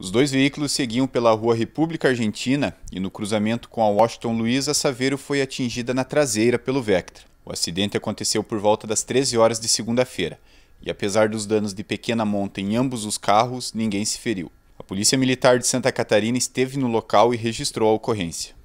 Os dois veículos seguiam pela rua República Argentina e no cruzamento com a Washington Luiz, a Saveiro foi atingida na traseira pelo Vectra. O acidente aconteceu por volta das 13 horas de segunda-feira e apesar dos danos de pequena monta em ambos os carros, ninguém se feriu. A Polícia Militar de Santa Catarina esteve no local e registrou a ocorrência.